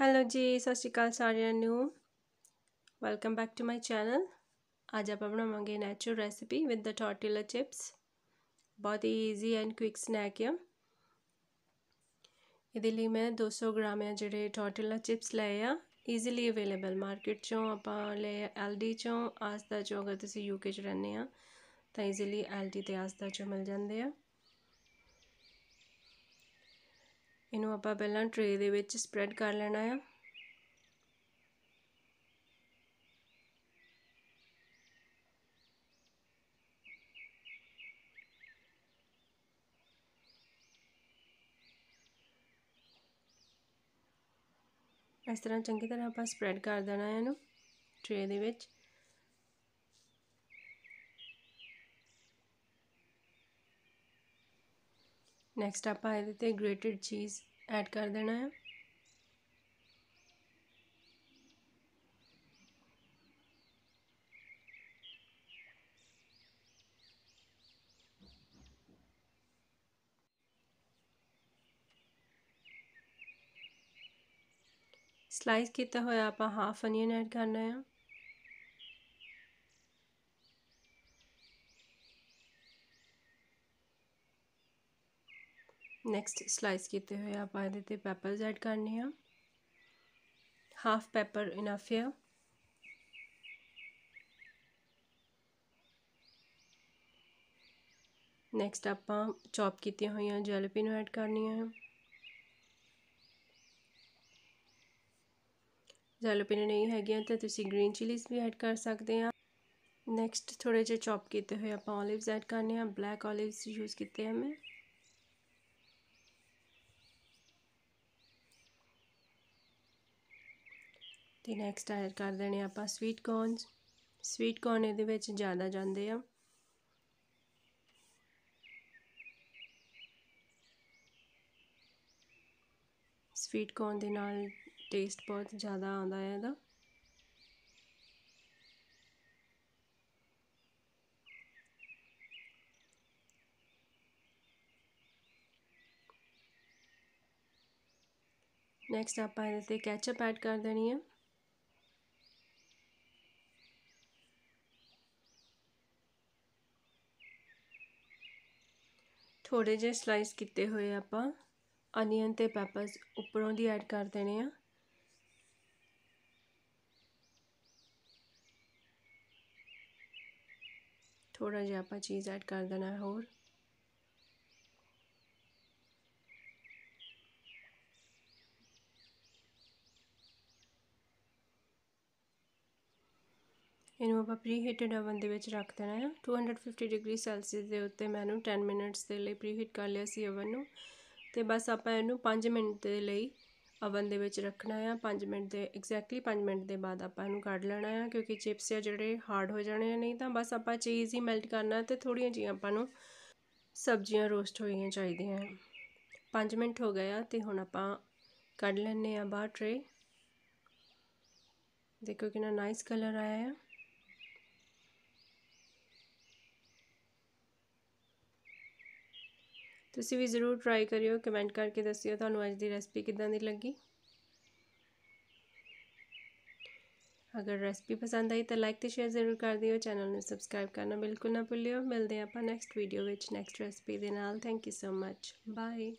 hello ਜੀ ਸਤਿ ਸ਼੍ਰੀ ਅਕਾਲ ਸਾਰਿਆਂ ਨੂੰ welcome back to my channel ਅੱਜ ਆਪਾਂ ਬਣਾਵਾਂਗੇ nachos recipe with the tortilla chips ਬਹੁਤ ਹੀ ਈਜ਼ੀ ਐਂਡ ਕੁਇਕ ਸਨੈਕ ਹੈ ਇਹਦੇ ਲਈ ਮੈਂ 200 ਗ੍ਰਾਮ ਹੈ ਜਿਹੜੇ ਟਾਰਟੀਲਾ ਚਿਪਸ ਲਏ ਆ ਈਜ਼ੀਲੀ ਅਵੇਲੇਬਲ ਮਾਰਕੀਟ ਚੋਂ ਆਪਾਂ ਲਏ ਐਲਡੀ ਚੋਂ ਆਸਤਾ ਚੋਂ ਅਗਰ ਤੁਸੀਂ ਯੂਕੇ ਚ ਰਹਿੰਦੇ ਆ ਤਾਂ ਈਜ਼ੀਲੀ ਐਲਡੀ ਤੇ ਆਸਤਾ ਚੋਂ ਮਿਲ ਜਾਂਦੇ ਆ ਇਹਨੂੰ ਆਪਾਂ ਪਹਿਲਾਂ ਟ੍ਰੇ ਦੇ ਵਿੱਚ ਸਪਰੈਡ ਕਰ ਲੈਣਾ ਆ ਇਸ ਤਰ੍ਹਾਂ ਚੰਗੀ ਤਰ੍ਹਾਂ ਆਪਾਂ ਸਪਰੈਡ ਕਰ ਦੇਣਾ ਹੈ ਇਹਨੂੰ ਟ੍ਰੇ ਦੇ ਵਿੱਚ ਨੈਕਸਟ ਆਪਾਂ ਇਹਦੇ ਤੇ ਗ੍ਰੇਟਡ ਚੀਜ਼ ਐਡ ਕਰ ਦੇਣਾ ਹੈ ਸਲਾਈਸ ਕੀਤਾ ਹੋਇਆ ਆਪਾਂ ਹਾਫ ਅਨੀਅਨ ਐਡ ਕਰਨਾ ਹੈ ਨੈਕਸਟ ਸਲਾਈਸ ਕੀਤੇ ਹੋਏ ਆਪਾਂ ਇਹਦੇ ਤੇ ਪੈਪਰਸ ਐਡ ਕਰਨੇ ਆ ਹਾਫ ਪੈਪਰ ਇਨਫ ਆ ਨੈਕਸਟ ਆਪਾਂ ਚੌਪ ਕੀਤੀਆਂ ਹੋਈਆਂ ਜੈਲਪੀਨੋ ਐਡ ਕਰਨੀਆਂ ਹੈ ਜੈਲਪੀਨੋ ਨਹੀਂ ਹੈਗੀਆਂ ਤਾਂ ਤੁਸੀਂ ਗ੍ਰੀਨ ਚਿਲੀਜ਼ ਵੀ ਐਡ ਕਰ ਸਕਦੇ ਆ ਨੈਕਸਟ ਥੋੜੇ ਜਿਹਾ ਚੌਪ ਕੀਤੇ ਹੋਏ ਆਪਾਂ ਓਲੀਵਸ ਐਡ ਕਰਨੇ ਆ ਬਲੈਕ ਓਲੀਵਸ ਯੂਜ਼ ਕੀਤੇ ਆ ਮੈਂ ਤੇ ਨੈਕਸਟ ਐਡ ਕਰ ਦੇਣੇ ਆਪਾਂ ਸਵੀਟ ਕੌਰਨਸ ਸਵੀਟ ਕੌਰਨ ਇਹਦੇ ਵਿੱਚ ਜ਼ਿਆਦਾ ਜਾਂਦੇ ਆ ਸਵੀਟ ਕੌਰਨ ਦੇ ਨਾਲ ਟੇਸਟ ਬਹੁਤ ਜ਼ਿਆਦਾ ਆਉਂਦਾ ਹੈ ਇਹਦਾ ਨੈਕਸਟ ਆਪਾਂ ਇਹਦੇ ਤੇ ਕੈਚਅਪ ਐਡ ਕਰ ਦੇਣੀ ਹੈ ਥੋੜੇ ਜਿਹਾ ਸਲਾਈਸ ਕੀਤੇ ਹੋਏ ਆਪਾਂ ਅਨੀਅਨ ਤੇ ਪੈਪਰਸ ਉੱਪਰੋਂ ਦੀ ਐਡ ਕਰ ਦੇਣੇ ਆ ਥੋੜਾ ਜਿਹਾ ਆਪਾਂ ਚੀਜ਼ ਐਡ ਕਰ ਦੇਣਾ ਹੋਰ ਇਹਨੂੰ ਆਪਾਂ ਪ੍ਰੀ ਹੀਟਡ ਓਵਨ ਦੇ ਵਿੱਚ ਰੱਖ ਦੇਣਾ ਹੈ 250 ਡਿਗਰੀ ਸੈਲਸੀਅਸ ਦੇ ਉੱਤੇ ਮੈਂ ਇਹਨੂੰ 10 ਮਿੰਟਸ ਦੇ ਲਈ ਪ੍ਰੀ ਹੀਟ ਕਰ ਲਿਆ ਸੀ ਓਵਨ ਨੂੰ ਤੇ ਬਸ ਆਪਾਂ ਇਹਨੂੰ 5 ਮਿੰਟ ਦੇ ਲਈ ਓਵਨ ਦੇ ਵਿੱਚ ਰੱਖਣਾ ਹੈ 5 ਮਿੰਟ ਦੇ ਐਗਜ਼ੈਕਟਲੀ 5 ਮਿੰਟ ਦੇ ਬਾਅਦ ਆਪਾਂ ਇਹਨੂੰ ਕੱਢ ਲੈਣਾ ਹੈ ਕਿਉਂਕਿ ਚਿਪਸ ਆ ਜਿਹੜੇ ਹਾਰਡ ਹੋ ਜਾਣੇ ਆ ਨਹੀਂ ਤਾਂ ਬਸ ਆਪਾਂ ਚੀਜ਼ ਹੀ ਮੈਲਟ ਕਰਨਾ ਤੇ ਥੋੜੀਆਂ ਜੀਆਂ ਆਪਾਂ ਨੂੰ ਸਬਜ਼ੀਆਂ ਰੋਸਟ ਹੋਈਆਂ ਚਾਹੀਦੀਆਂ 5 ਮਿੰਟ ਹੋ ਗਏ ਆ ਤੇ ਹੁਣ ਆਪਾਂ ਕੱਢ ਲੈਣੇ ਆ ਬਾਹਰ ਟ੍ਰੇ ਦੇਖੋ ਕਿੰਨਾ ਨਾਈਸ ਕਲਰ ਆਇਆ ਹੈ ਤੁਸੀਂ ਵੀ ਜ਼ਰੂਰ ਟਰਾਈ ਕਰਿਓ ਕਮੈਂਟ ਕਰਕੇ ਦੱਸਿਓ ਤੁਹਾਨੂੰ ਅੱਜ ਦੀ ਰੈਸਪੀ ਕਿੱਦਾਂ ਦੀ ਲੱਗੀ ਅਗਰ ਰੈਸਪੀ ਪਸੰਦ ਆਈ ਤਾਂ ਲਾਈਕ ਤੇ ਸ਼ੇਅਰ ਜ਼ਰੂਰ ਕਰ ਦਿਓ ਚੈਨਲ ਨੂੰ ਸਬਸਕ੍ਰਾਈਬ ਕਰਨਾ ਬਿਲਕੁਲ ਨਾ ਭੁੱਲਿਓ ਮਿਲਦੇ ਆਪਾਂ ਨੈਕਸਟ ਵੀਡੀਓ ਵਿੱਚ ਨੈਕਸਟ ਰੈਸਪੀ ਦੇ ਨਾਲ thank you so much bye